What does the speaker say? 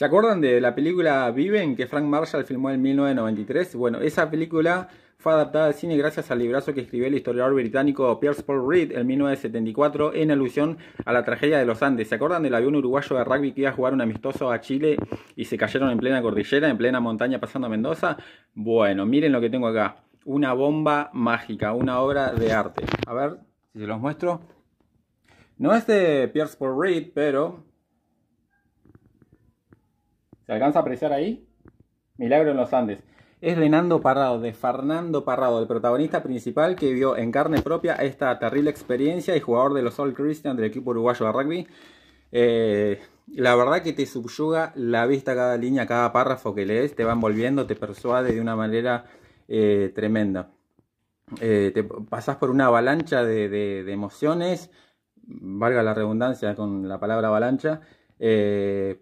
¿Se acuerdan de la película Viven que Frank Marshall filmó en 1993? Bueno, esa película fue adaptada al cine gracias al librazo que escribió el historiador británico Pierce Paul Reed en 1974 en alusión a la tragedia de los Andes. ¿Se acuerdan del avión uruguayo de rugby que iba a jugar un amistoso a Chile y se cayeron en plena cordillera, en plena montaña pasando Mendoza? Bueno, miren lo que tengo acá. Una bomba mágica, una obra de arte. A ver si se los muestro. No es de Pierce Paul Reed, pero ¿Te alcanza a apreciar ahí? Milagro en los Andes. Es Renando Parrado, de Fernando Parrado, el protagonista principal que vio en carne propia esta terrible experiencia y jugador de los All Christians del equipo uruguayo de rugby. Eh, la verdad que te subyuga la vista cada línea, cada párrafo que lees, te va envolviendo, te persuade de una manera eh, tremenda. Eh, te pasás por una avalancha de, emociones, valga la redundancia con la palabra avalancha, eh,